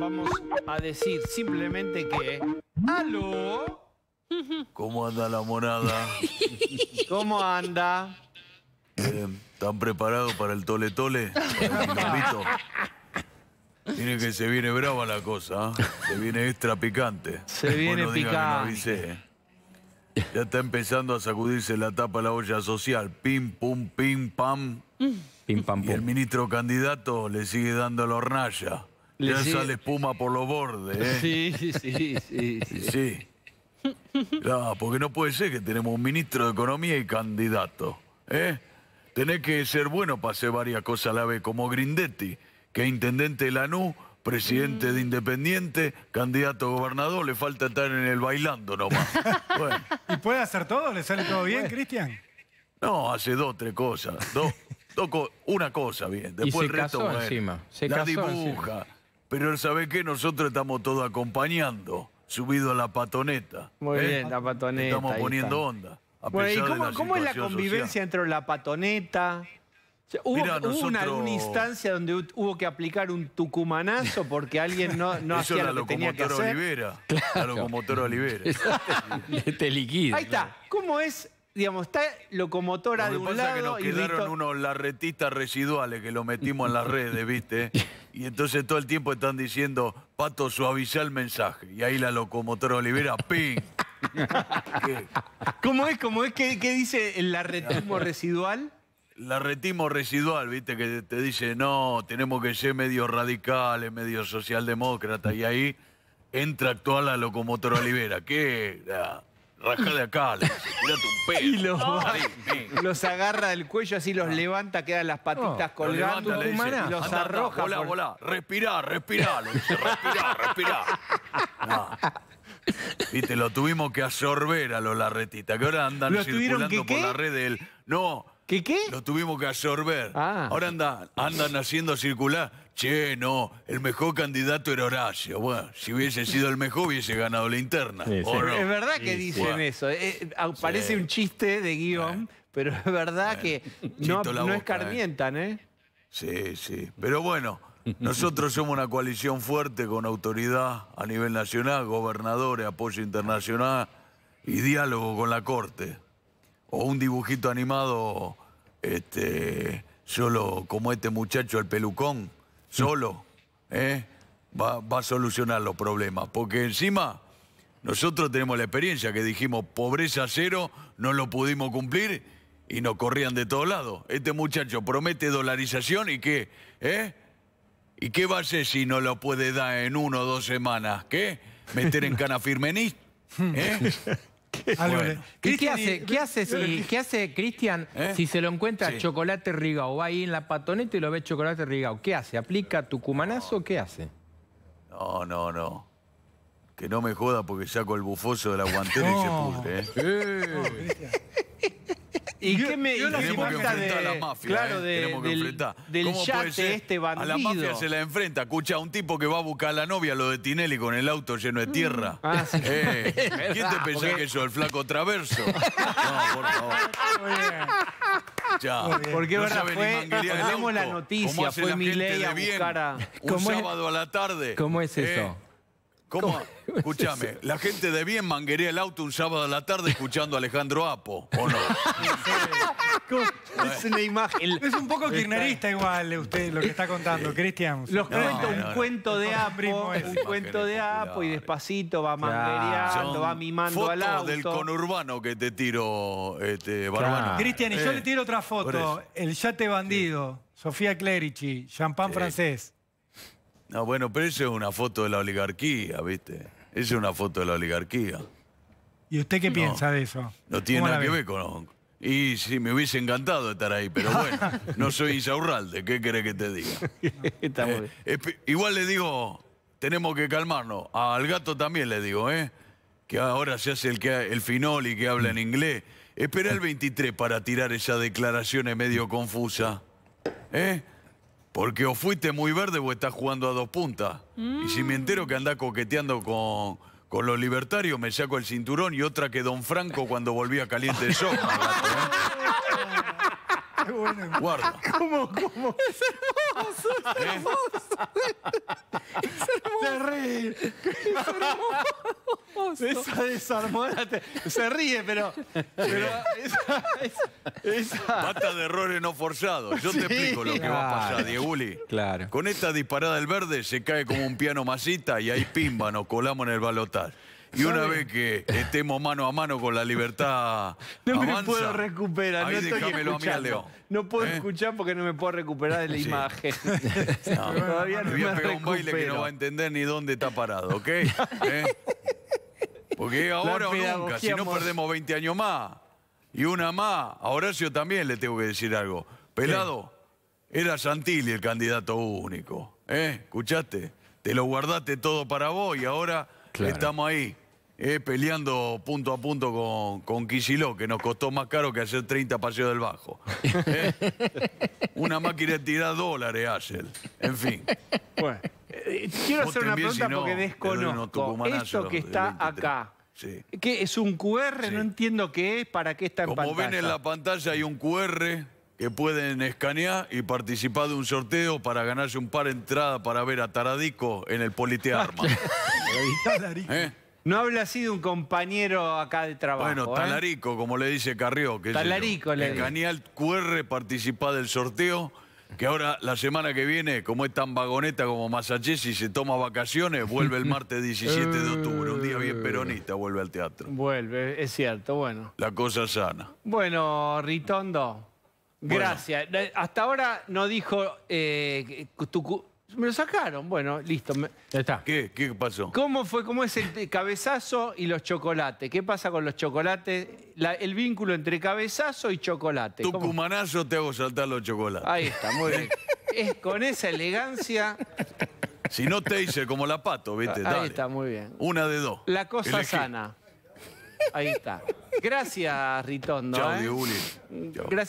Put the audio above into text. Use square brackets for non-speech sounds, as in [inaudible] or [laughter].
Vamos a decir simplemente que... ¡Aló! ¿Cómo anda la morada? [laughs] ¿Cómo anda? ¿Están preparados para el tole tole? Tiene que se viene brava la cosa, ¿ah? se viene extra picante. Se viene picante. ¿eh? Ya está empezando a sacudirse la tapa la olla social. Pim, pum, pim, pam. Y el ministro candidato le sigue dando la hornalla. Le ya sale espuma por los bordes. ¿eh? Sí, sí, sí. sí. sí. porque no puede ser que tenemos un ministro de Economía y candidato. ¿eh? Tenés que ser bueno para hacer varias cosas a la vez, como Grindetti, que es intendente de Lanús, presidente de mm. Independiente, candidato a gobernador, le falta estar en el bailando nomás. [laughs] ¿Y puede hacer todo? ¿Le sale todo bien, Cristian? No, hace dos, tres cosas. Dos toco una cosa bien, después y se el resto casó encima. Se la dibuja. Pero ¿sabe qué? Nosotros estamos todos acompañando, subido a la patoneta. Muy ¿eh? bien, la patoneta. Estamos poniendo onda. bueno, ¿y cómo, es la convivencia entre la patoneta? ¿Hubo, alguna instancia donde hubo que aplicar un tucumanazo porque alguien no, no [laughs] hacía lo que tenía que hacer? Olivera. Claro. La locomotora Olivera. [laughs] te este liquida. Ahí está. ¿Cómo es digamos, está locomotora de un pasa lado. que nos quedaron unos larretistas residuales que lo metimos en las redes, ¿viste? [laughs] Y entonces todo el tiempo están diciendo, Pato, suaviza el mensaje. Y ahí la locomotora Olivera, ¡ping! [laughs] ¿Cómo es? ¿Cómo es? ¿Qué, qué dice el larretismo residual? Larretismo residual, viste, que te dice, no, tenemos que ser medio radicales, medio socialdemócrata. Y ahí entra actual la locomotora Olivera. ¿Qué? Rajá de acá, le dice, curate [laughs] un Y los, agarra del cuello, así los ah. levanta, quedan las patitas colgando. los arroja. Volá, volá, respirá, respirá, respirar, dice, respirá, respirá. [laughs] Ah. Viste, lo tuvimos que absorber a los larretitas, que ahora andan circulando por la red del... No, ¿Qué qué? Lo tuvimos que absorber. Ah. Ahora andan haciendo circular. Che, no, el mejor candidato era Horacio. Bueno, si hubiese sido el mejor, hubiese ganado la interna. Es verdad que dicen eso. Eh, eh, parece un chiste de guión, pero es verdad que no, escarmientan, ¿eh? ¿eh? Sí, sí. Pero bueno, nosotros somos una coalición fuerte con autoridad a nivel nacional, gobernadores, apoyo internacional y diálogo con la Corte o un dibujito animado este, solo como este muchacho, el pelucón, solo, ¿eh? va, a solucionar los problemas. Porque encima nosotros tenemos la experiencia que dijimos pobreza cero, no lo pudimos cumplir y nos corrían de todos lados. Este muchacho promete dolarización y qué, ¿eh? ¿Y qué va a hacer si no lo puede dar en una o dos semanas? ¿Qué? ¿Meter en cana firmenis? ¿Eh? [laughs] Qué, hace, Cristian ¿Eh? si se lo encuentra Chocolate rigado? Va ahí en la patoneta y lo ve Chocolate rigado. ¿Qué hace? ¿Aplica tucumanazo? ¿Qué hace? No, no, no. Que no me joda porque saco el bufoso de la guantera y se ¿eh? [laughs] ¿Y qué me tenemos que enfrentar a la mafia, claro, eh, del, enfrentar. Del este bandido. A la mafia se la enfrenta, escucha, un tipo que va a buscar a la novia, lo de Tinelli, con el auto lleno de mm. tierra. Ah, eh, [laughs] ¿Quién te pensás que yo, el flaco traverso? [laughs] no, por favor. Ya. Porque no verdad, fue, tenemos la noticia, fue mi ley a buscar a... Un sábado a la tarde. ¿Cómo es eh, eso? ¿Cómo? [laughs] Escúchame, la gente de bien manguería el auto un sábado a la tarde escuchando a Alejandro Apo, ¿o no? Es una imagen. Es un poco kirchnerista igual eh, usted lo que está contando, Cristian. Los un cuento de Apo, un cuento de Apo y despacito va manguereando, va mimando al auto. del conurbano que te tiro, este, Barbano. Cristian, y yo eh, le tiro otra foto. El yate bandido, Sofía Clerici, champán francés. No, bueno, pero eso es una foto de la oligarquía, ¿viste? Esa es una foto de la oligarquía. ¿Y usted qué piensa de eso? No tiene nada que ver con... Y sí, me hubiese encantado estar ahí, pero bueno, [laughs] no soy Isaurralde, ¿qué querés que te diga? [laughs] Eh, igual le digo, tenemos que calmarnos. Al gato también le digo, ¿eh? Que ahora se hace el, que, el finol y que habla en inglés. Espera el 23 para tirar esa declaración medio confusa. ¿Eh? Porque o fuiste muy verde o estás jugando a dos puntas. Y si me entero que andás coqueteando con, con los libertarios, me saco el cinturón y otra que Don Franco cuando volvía caliente yo. Guarda. [laughs] ¿Cómo, cómo? Es hermoso, es ¿Eh? hermoso. Es hermoso. Se ríe. Es hermoso. Esa desarmó Se ríe, pero. Pero esa, de errores no forzados. Yo te explico lo que va a pasar, Dieguli. Claro. Con esta disparada del verde se cae como un piano masita y ahí pimba, nos colamos en el balotar y una vez que estemos mano a mano con la libertad [laughs] No me puedo recuperar. no No puedo ¿Eh? escuchar porque no me puedo recuperar de la imagen. [laughs] [laughs] Todavía no a pegar un baile que no va a entender ni dónde está parado, ¿ok? ¿Eh? Porque ahora o nunca, si no perdemos 20 años más. Y una más. A Horacio también le tengo que decir algo. Pelado, era Santilli el candidato único. ¿Eh? ¿Escuchaste? Te lo guardaste todo para vos y ahora estamos ahí. Eh, peleando punto a punto con, con que nos costó más caro que hacer 30 paseos del bajo. [laughs] Eh, una máquina de tirar dólares, Ángel. En fin. Bueno, eh, quiero hacer una pregunta porque desconozco. Esto que está acá. ¿Qué es un QR? No entiendo qué es, para qué está en Como pantalla. Como ven en la pantalla hay un QR que pueden escanear y participar de un sorteo para ganarse un par de entradas para ver a Taradico en el Politearma. [laughs] ¿Eh? No habla así de un compañero acá de trabajo. Bueno, ¿eh? talarico, como le dice Carrió. Que talarico le dice. QR participa del sorteo, que ahora la semana que viene, como es tan vagoneta como y se toma vacaciones, vuelve el martes 17 de octubre, un día bien eh. peronista, vuelve al teatro. Vuelve, es cierto, bueno. La cosa sana. Bueno, Ritondo, gracias. Eh, hasta ahora no dijo me lo sacaron. Bueno, listo. está. ¿Qué, pasó? ¿Cómo fue? ¿Cómo es el cabezazo y los chocolates? ¿Qué pasa con los chocolates? el vínculo entre cabezazo y chocolate. Tucumanazo te hago saltar los chocolates. Ahí está, muy bien. es con esa elegancia. Si no te hice como la pato, viste, Ahí está, muy bien. Una de dos. La cosa sana. Ahí está. Gracias, Ritondo. Chao, ¿eh? mm, Gracias.